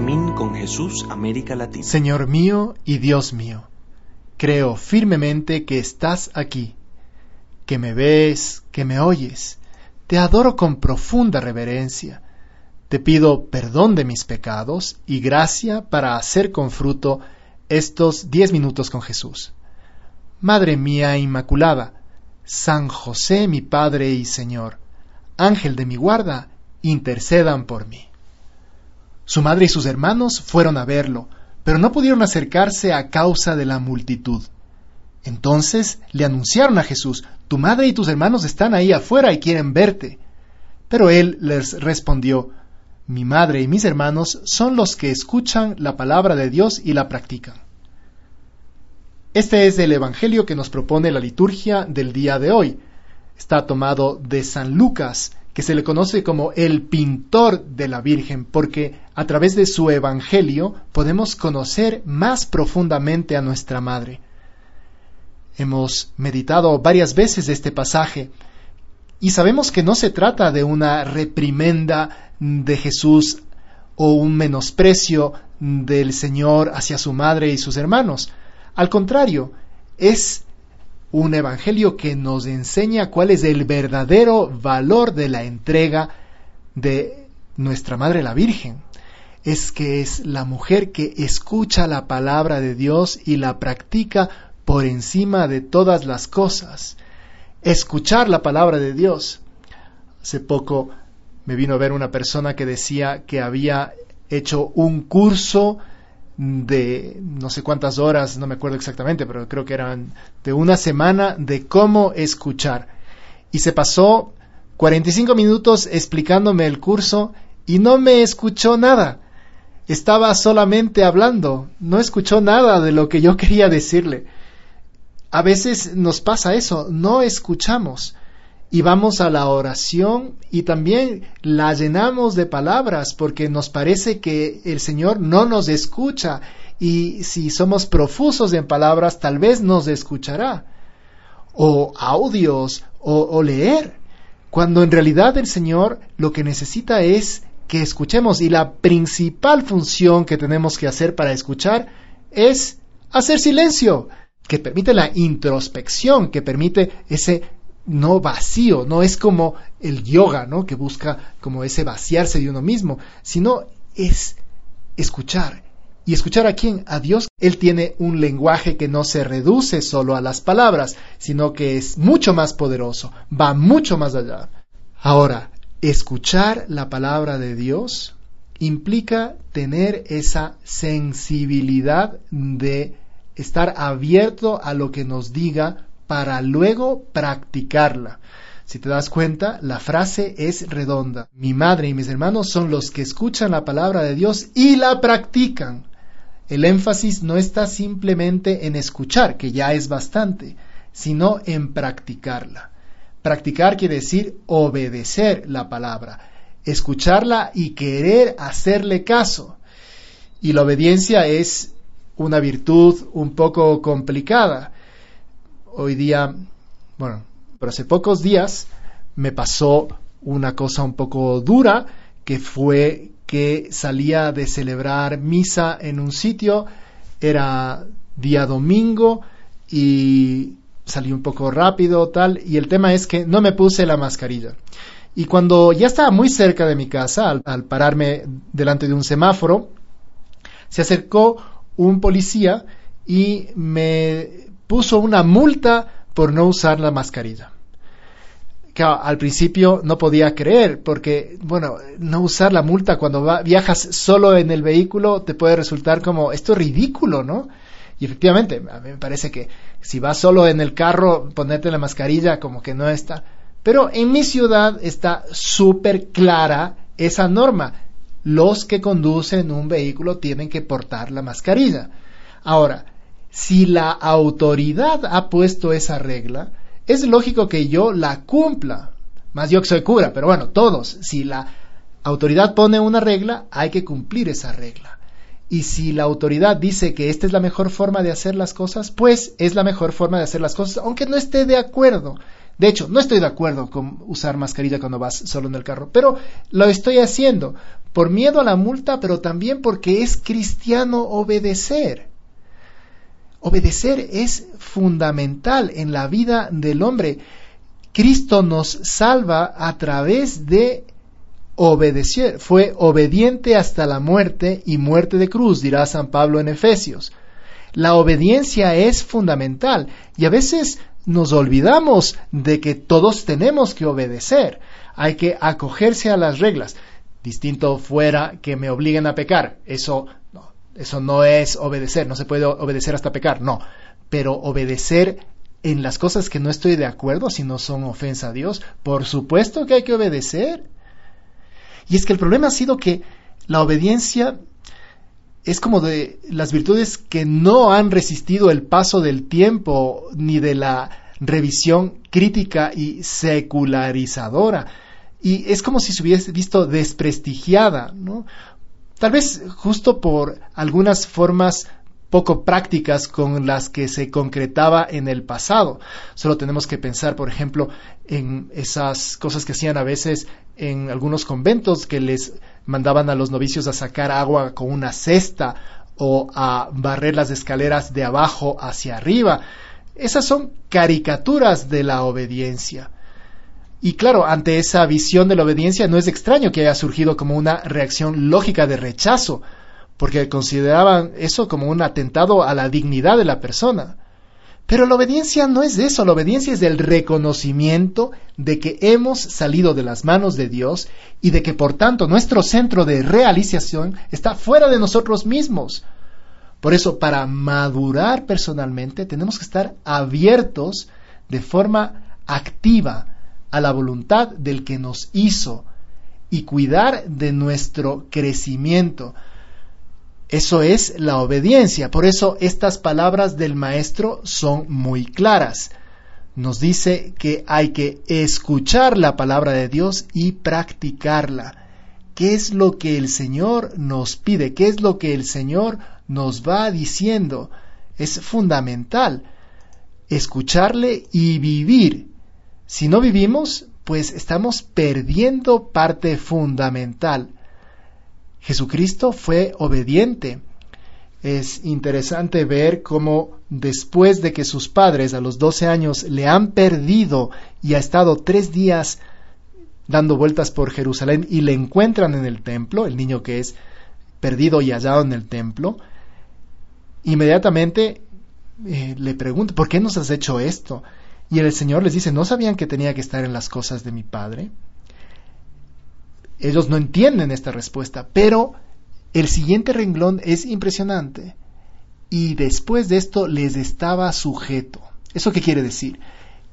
Min con Jesús, América Latina. Señor mío y Dios mío, creo firmemente que estás aquí, que me ves, que me oyes. Te adoro con profunda reverencia. Te pido perdón de mis pecados y gracia para hacer con fruto estos diez minutos con Jesús. Madre mía Inmaculada, San José mi Padre y Señor, Ángel de mi guarda, intercedan por mí. Su madre y sus hermanos fueron a verlo, pero no pudieron acercarse a causa de la multitud. Entonces le anunciaron a Jesús, Tu madre y tus hermanos están ahí afuera y quieren verte. Pero él les respondió, Mi madre y mis hermanos son los que escuchan la palabra de Dios y la practican. Este es el Evangelio que nos propone la liturgia del día de hoy. Está tomado de San Lucas, que se le conoce como el pintor de la Virgen, porque a través de su Evangelio podemos conocer más profundamente a nuestra Madre. Hemos meditado varias veces este pasaje y sabemos que no se trata de una reprimenda de Jesús o un menosprecio del Señor hacia su madre y sus hermanos. Al contrario, es un evangelio que nos enseña cuál es el verdadero valor de la entrega de nuestra Madre la Virgen. Es que es la mujer que escucha la palabra de Dios y la practica por encima de todas las cosas. Escuchar la palabra de Dios. Hace poco me vino a ver una persona que decía que había hecho un curso de no sé cuántas horas, no me acuerdo exactamente, pero creo que eran de una semana de cómo escuchar. Y se pasó 45 minutos explicándome el curso y no me escuchó nada. Estaba solamente hablando, no escuchó nada de lo que yo quería decirle. A veces nos pasa eso, no escuchamos y vamos a la oración y también la llenamos de palabras porque nos parece que el Señor no nos escucha y si somos profusos en palabras tal vez nos escuchará o audios o, o leer cuando en realidad el Señor lo que necesita es que escuchemos y la principal función que tenemos que hacer para escuchar es hacer silencio que permite la introspección, que permite ese no vacío, no es como el yoga, ¿no? Que busca como ese vaciarse de uno mismo, sino es escuchar. ¿Y escuchar a quién? A Dios. Él tiene un lenguaje que no se reduce solo a las palabras, sino que es mucho más poderoso, va mucho más allá. Ahora, escuchar la palabra de Dios implica tener esa sensibilidad de estar abierto a lo que nos diga para luego practicarla. Si te das cuenta, la frase es redonda. Mi madre y mis hermanos son los que escuchan la palabra de Dios y la practican. El énfasis no está simplemente en escuchar, que ya es bastante, sino en practicarla. Practicar quiere decir obedecer la palabra, escucharla y querer hacerle caso. Y la obediencia es una virtud un poco complicada hoy día, bueno, pero hace pocos días me pasó una cosa un poco dura, que fue que salía de celebrar misa en un sitio, era día domingo y salí un poco rápido tal, y el tema es que no me puse la mascarilla. Y cuando ya estaba muy cerca de mi casa, al pararme delante de un semáforo, se acercó un policía y me puso una multa por no usar la mascarilla. Que al principio no podía creer, porque, bueno, no usar la multa cuando viajas solo en el vehículo te puede resultar como, esto es ridículo, ¿no? Y efectivamente, a mí me parece que si vas solo en el carro, ponerte la mascarilla como que no está. Pero en mi ciudad está súper clara esa norma. Los que conducen un vehículo tienen que portar la mascarilla. Ahora, si la autoridad ha puesto esa regla, es lógico que yo la cumpla. Más yo que soy cura, pero bueno, todos, si la autoridad pone una regla, hay que cumplir esa regla. Y si la autoridad dice que esta es la mejor forma de hacer las cosas, pues es la mejor forma de hacer las cosas, aunque no esté de acuerdo. De hecho, no estoy de acuerdo con usar mascarilla cuando vas solo en el carro, pero lo estoy haciendo por miedo a la multa, pero también porque es cristiano obedecer. Obedecer es fundamental en la vida del hombre. Cristo nos salva a través de obedecer. Fue obediente hasta la muerte y muerte de cruz, dirá San Pablo en Efesios. La obediencia es fundamental y a veces nos olvidamos de que todos tenemos que obedecer. Hay que acogerse a las reglas. Distinto fuera que me obliguen a pecar. Eso eso no es obedecer, no se puede obedecer hasta pecar, no. Pero obedecer en las cosas que no estoy de acuerdo, si no son ofensa a Dios, por supuesto que hay que obedecer. Y es que el problema ha sido que la obediencia es como de las virtudes que no han resistido el paso del tiempo ni de la revisión crítica y secularizadora. Y es como si se hubiese visto desprestigiada, ¿no? Tal vez justo por algunas formas poco prácticas con las que se concretaba en el pasado. Solo tenemos que pensar, por ejemplo, en esas cosas que hacían a veces en algunos conventos que les mandaban a los novicios a sacar agua con una cesta o a barrer las escaleras de abajo hacia arriba. Esas son caricaturas de la obediencia. Y claro, ante esa visión de la obediencia no es extraño que haya surgido como una reacción lógica de rechazo, porque consideraban eso como un atentado a la dignidad de la persona. Pero la obediencia no es eso, la obediencia es el reconocimiento de que hemos salido de las manos de Dios y de que por tanto nuestro centro de realización está fuera de nosotros mismos. Por eso, para madurar personalmente, tenemos que estar abiertos de forma activa a la voluntad del que nos hizo y cuidar de nuestro crecimiento. Eso es la obediencia. Por eso estas palabras del Maestro son muy claras. Nos dice que hay que escuchar la palabra de Dios y practicarla. ¿Qué es lo que el Señor nos pide? ¿Qué es lo que el Señor nos va diciendo? Es fundamental escucharle y vivir si no vivimos, pues estamos perdiendo parte fundamental. Jesucristo fue obediente. Es interesante ver cómo después de que sus padres a los 12 años le han perdido y ha estado tres días dando vueltas por Jerusalén y le encuentran en el templo, el niño que es perdido y hallado en el templo, inmediatamente eh, le pregunta, ¿por qué nos has hecho esto? Y el Señor les dice, ¿no sabían que tenía que estar en las cosas de mi Padre? Ellos no entienden esta respuesta, pero el siguiente renglón es impresionante. Y después de esto les estaba sujeto. ¿Eso qué quiere decir?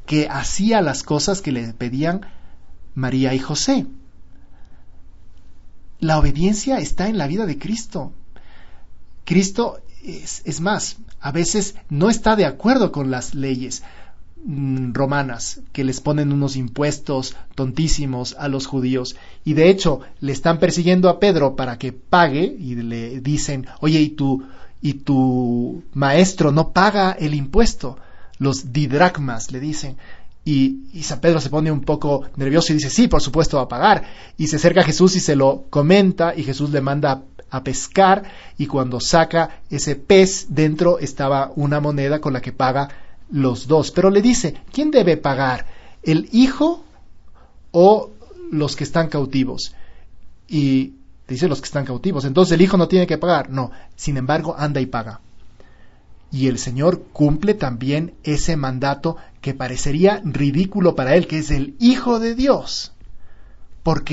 Que hacía las cosas que le pedían María y José. La obediencia está en la vida de Cristo. Cristo es, es, más, a veces no está de acuerdo con las leyes, Mm, romanas que les ponen unos impuestos tontísimos a los judíos y de hecho le están persiguiendo a Pedro para que pague y le dicen oye y tu y tu maestro no paga el impuesto los didracmas le dicen y, y, San Pedro se pone un poco nervioso y dice sí por supuesto va a pagar y se acerca a Jesús y se lo comenta y Jesús le manda a pescar y cuando saca ese pez dentro estaba una moneda con la que paga los dos. Pero le dice, ¿quién debe pagar? ¿El hijo o los que están cautivos? Y dice los que están cautivos. Entonces el hijo no tiene que pagar. No, sin embargo, anda y paga. Y el Señor cumple también ese mandato que parecería ridículo para él, que es el Hijo de Dios. ¿Por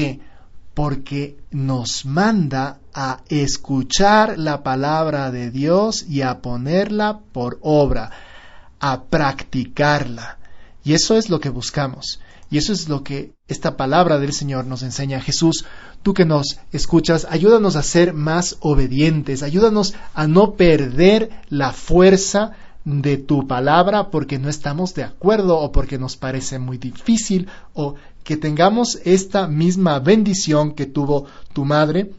Porque nos manda a escuchar la palabra de Dios y a ponerla por obra a practicarla. Y eso es lo que buscamos. Y eso es lo que esta palabra del Señor nos enseña. Jesús, tú que nos escuchas, ayúdanos a ser más obedientes, ayúdanos a no perder la fuerza de tu palabra porque no estamos de acuerdo o porque nos parece muy difícil o que tengamos esta misma bendición que tuvo tu madre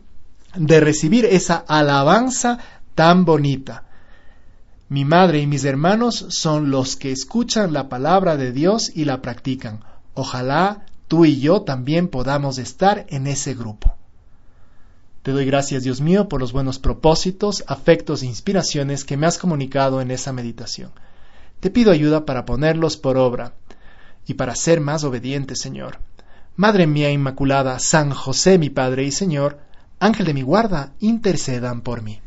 de recibir esa alabanza tan bonita. Mi madre y mis hermanos son los que escuchan la palabra de Dios y la practican. Ojalá tú y yo también podamos estar en ese grupo. Te doy gracias, Dios mío, por los buenos propósitos, afectos e inspiraciones que me has comunicado en esa meditación. Te pido ayuda para ponerlos por obra y para ser más obediente, Señor. Madre mía Inmaculada, San José mi Padre y Señor, Ángel de mi guarda, intercedan por mí.